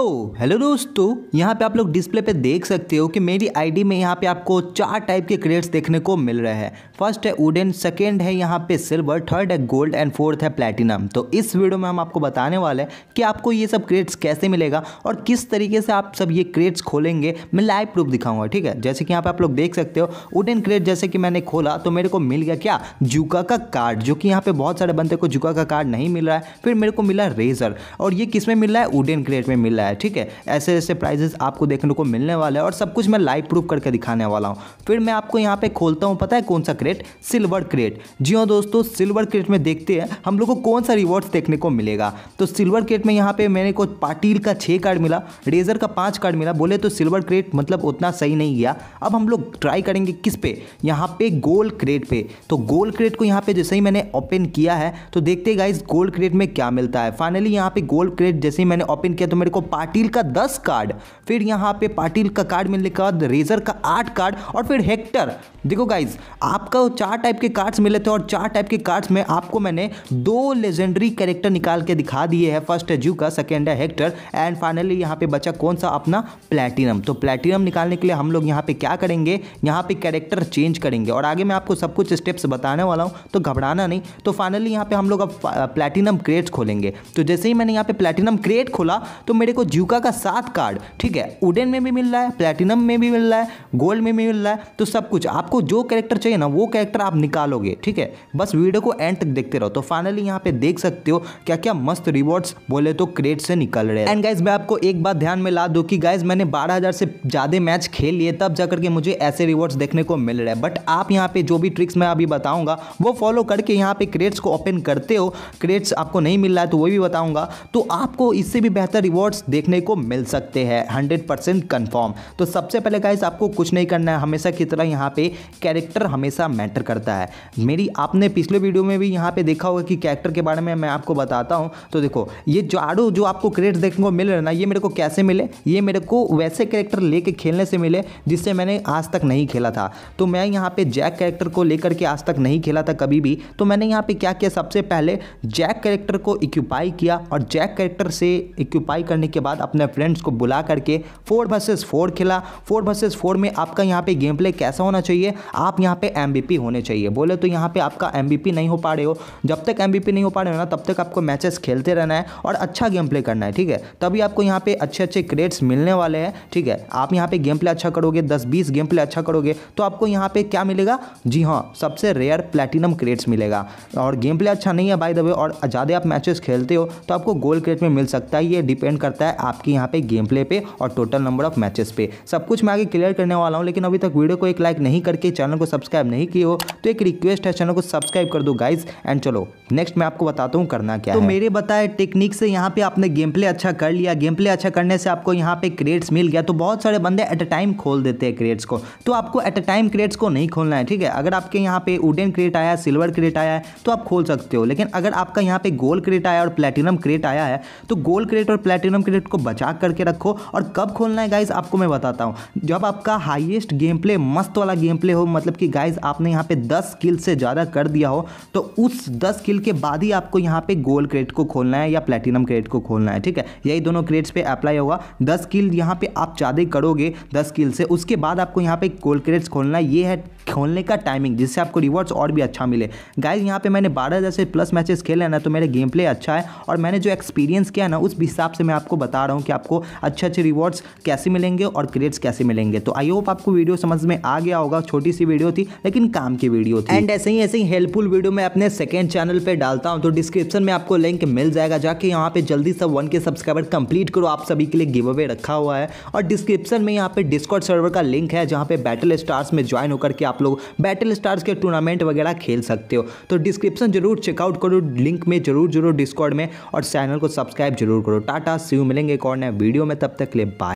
तो हेलो दोस्तों यहाँ पे आप लोग डिस्प्ले पे देख सकते हो कि मेरी आईडी में यहाँ पे आपको चार टाइप के क्रेड्स देखने को मिल रहे हैं फर्स्ट है वुडन सेकेंड है यहाँ पे सिल्वर थर्ड है गोल्ड एंड फोर्थ है प्लेटिनम तो इस वीडियो में हम आपको बताने वाले हैं कि आपको ये सब क्रेड्स कैसे मिलेगा और किस तरीके से आप सब ये क्रेड्स खोलेंगे मैं लाइव प्रूफ दिखाऊंगा ठीक है जैसे कि यहाँ पे आप लोग देख सकते हो वुडन क्रेड जैसे कि मैंने खोला तो मेरे को मिल गया क्या जूका का कार्ड जो कि यहाँ पे बहुत सारे बंदे को जूका का कार्ड नहीं मिल रहा है फिर मेरे को मिला रेजर और ये किस में मिल रहा है वुडन क्रेड में मिल रहा है है ठीक है ऐसे ऐसे प्राइजेस आपको देखने को मिलने वाले हैं और सब कुछ मैं लाइव प्रूफ करके दिखाने वाला हूँ फिर मैं आपको यहाँ पे खोलता हूँ पता है कौन सा क्रेट सिल्वर क्रेट जी हाँ दोस्तों सिल्वर क्रेट में देखते हैं हम लोग को कौन सा रिवॉर्ड्स देखने को मिलेगा तो सिल्वर क्रेट में यहाँ पर मेरे को पाटिल का छः कार्ड मिला रेजर का पाँच कार्ड मिला बोले तो सिल्वर क्रेट मतलब उतना सही नहीं गया अब हम लोग ट्राई करेंगे किस पे यहाँ पे गोल क्रेट पे तो गोल क्रेट को यहाँ पे जैसे ही मैंने ओपन किया है तो देखते हैं गाइस गोल क्रेट में क्या मिलता है फाइनली यहाँ पे गोल क्रेट जैसे ही मैंने ओपन किया तो मेरे को पाटिल का दस कार्ड फिर यहाँ पे पाटिल का कार्ड मिलने के बाद रेजर का आठ कार्ड और फिर हेक्टर देखो गाइज आपका चार टाइप के कार्ड्स मिले थे और चार टाइप के कार्ड्स में आपको मैंने दो लेजेंडरी कैरेक्टर निकाल के दिखा दिए है फर्स्ट है जू का सेकेंड है हेक्टर एंड फाइनली यहाँ पे बचा कौन सा अपना प्लेटिनम तो प्लेटिनम निकालने के लिए हम लोग यहाँ पे क्या करेंगे यहाँ पे कैरेक्टर चेंज करेंगे और आगे मैं आपको सब कुछ स्टेप्स बताने वाला हूँ तो घबराना नहीं तो फाइनली यहाँ पे हम लोग अब प्लेटिनम क्रेट खोलेंगे तो जैसे ही मैंने यहाँ पे प्लेटिनम क्रेट खोला तो मेरे को जूका का सात कार्ड ठीक है वुडन में भी मिल रहा है प्लेटिनम में भी मिल रहा है गोल्ड में भी मिल रहा है तो सब कुछ आपको जो कैरेक्टर चाहिए ना वो कैरेक्टर आप निकालोगे ठीक है बस वीडियो को एंड तक देखते रहो तो फाइनली यहाँ पे देख सकते हो क्या क्या मस्त रिवॉर्ड्स बोले तो क्रेट से निकल रहे हैं एंड गाइज मैं आपको एक बात ध्यान में ला दो कि गाइज मैंने बारह हजार से ज़्यादा मैच खेल लिए तब जाकर के मुझे ऐसे रिवॉर्ड्स देखने को मिल रहे हैं बट आप यहाँ पे जो भी ट्रिक्स मैं अभी बताऊंगा वो फॉलो करके यहाँ पे क्रेट्स को ओपन करते हो क्रेट्स आपको नहीं मिल रहा है तो वो भी बताऊंगा तो आपको इससे भी बेहतर रिवॉर्ड्स देख देखने को मिल सकते हैं हंड्रेड परसेंट कन्फर्म तो सबसे पहले गाइस आपको कुछ नहीं करना है हमेशा की तरह यहाँ पे कैरेक्टर हमेशा मैटर करता है मेरी आपने पिछले वीडियो में भी यहाँ पे देखा होगा कि कैरेक्टर के बारे में मैं आपको बताता हूँ तो देखो ये जाड़ू जो आपको क्रेडिट देखने को मिल रहा है ना ये मेरे को कैसे मिले ये मेरे को वैसे कैरेक्टर लेके खेलने से मिले जिससे मैंने आज तक नहीं खेला था तो मैं यहाँ पे जैक कैरेक्टर को लेकर के आज तक नहीं खेला था कभी भी तो मैंने यहाँ पे क्या किया सबसे पहले जैक कैरेक्टर को इक्यूपाई किया और जैक कैरेक्टर से इक्यूपाई करने के बाद बाद अपने फ्रेंड्स को बुला करके फोर वर्सेज फोर खेला फोर वर्सेज फोर में आपका यहाँ पे गेम प्ले कैसा होना चाहिए आप यहाँ पे एम होने चाहिए बोले तो यहाँ पे आपका एम नहीं हो पा रहे हो जब तक एम नहीं हो पा रहे हो ना तब तक आपको मैचेस खेलते रहना है और अच्छा गेम प्ले करना है ठीक है तभी आपको यहाँ पे अच्छे अच्छे क्रेड्स मिलने वाले हैं ठीक है आप यहाँ पे गेम प्ले अच्छा करोगे दस बीस गेम प्ले अच्छा करोगे तो आपको यहाँ पे क्या मिलेगा जी हाँ सबसे रेयर प्लेटिनम क्रेड्स मिलेगा और गेम प्ले अच्छा नहीं है बाय द वे और ज़्यादा आप मैचेस खेलते हो तो आपको गोल्ड क्रेड में मिल सकता है ये डिपेंड करता है है आपकी यहाँ पे गेम प्ले पे और टोटल नंबर ऑफ मैचेस पे सब कुछ मैं आगे क्लियर करने वाला हूँ लेकिन अभी तक वीडियो को एक लाइक नहीं करके चैनल को सब्सक्राइब नहीं किया हो तो एक रिक्वेस्ट है चैनल को सब्सक्राइब कर दो गाइज एंड चलो नेक्स्ट मैं आपको बताता हूँ करना क्या तो है। मेरे बताए टेक्निक से यहाँ पे आपने गेम प्ले अच्छा कर लिया गेम प्ले अच्छा करने से आपको यहाँ पे क्रेड्स मिल गया तो बहुत सारे बंदे एट अ टाइम खोल देते हैं क्रेड्स को तो आपको एट अ टाइम क्रेड्स को नहीं खोलना है ठीक है अगर आपके यहाँ पे वुडन क्रेट आया सिल्वर क्रेट आया है तो आप खोल सकते हो लेकिन अगर आपका यहाँ पे गोल्ड क्रेट आया और प्लेटिनम क्रेट आया है तो गोल्ड क्रेट और प्लेटिनम क्रेट सीक्रेट को बचा करके रखो और कब खोलना है गाइज आपको मैं बताता हूँ जब आपका हाइएस्ट गेम प्ले मस्त वाला गेम प्ले हो मतलब कि गाइज आपने यहाँ पे दस किल से ज़्यादा कर दिया हो तो उस दस किल के बाद ही आपको यहाँ पे गोल्ड क्रेट को खोलना है या प्लेटिनम क्रेट को खोलना है ठीक है यही दोनों क्रेट्स पे अप्लाई होगा दस किल यहाँ पे आप ज़्यादा करोगे दस किल से उसके बाद आपको यहाँ पे गोल्ड क्रेट्स खोलना है ये है खोलने का टाइमिंग जिससे आपको रिवॉर्ड्स और भी अच्छा मिले गाइज यहाँ पे मैंने बारह जैसे प्लस मैचेस खेले ना तो मेरे गेम प्ले अच्छा है और मैंने जो एक्सपीरियंस किया ना उस हिसाब से मैं आपको बता बता रहा हूँ कि आपको अच्छे अच्छे रिवॉर्ड्स कैसे मिलेंगे और क्रेड्स कैसे मिलेंगे तो आई होप आपको वीडियो समझ में आ गया होगा छोटी सी वीडियो थी लेकिन काम की वीडियो थी एंड ऐसे ही ऐसे ही हेल्पफुल वीडियो मैं अपने सेकेंड चैनल पर डालता हूँ तो डिस्क्रिप्शन में आपको लिंक मिल जाएगा जाके यहाँ पे जल्दी सब वन के सब्सक्राइबर कंप्लीट करो आप सभी के लिए गिव अवे रखा हुआ है और डिस्क्रिप्शन में यहाँ पे डिस्कॉर्ड सर्वर का लिंक है जहाँ पे बैटल स्टार्स में ज्वाइन होकर के आप लोग बैटल स्टार्स के टूर्नामेंट वगैरह खेल सकते हो तो डिस्क्रिप्शन जरूर चेकआउट करो लिंक में जरूर जरूर डिस्कॉर्ड में और चैनल को सब्सक्राइब जरूर करो टाटा सी यू मिलेंगे मिलेंगे एक और नए वीडियो में तब तक लिए बाय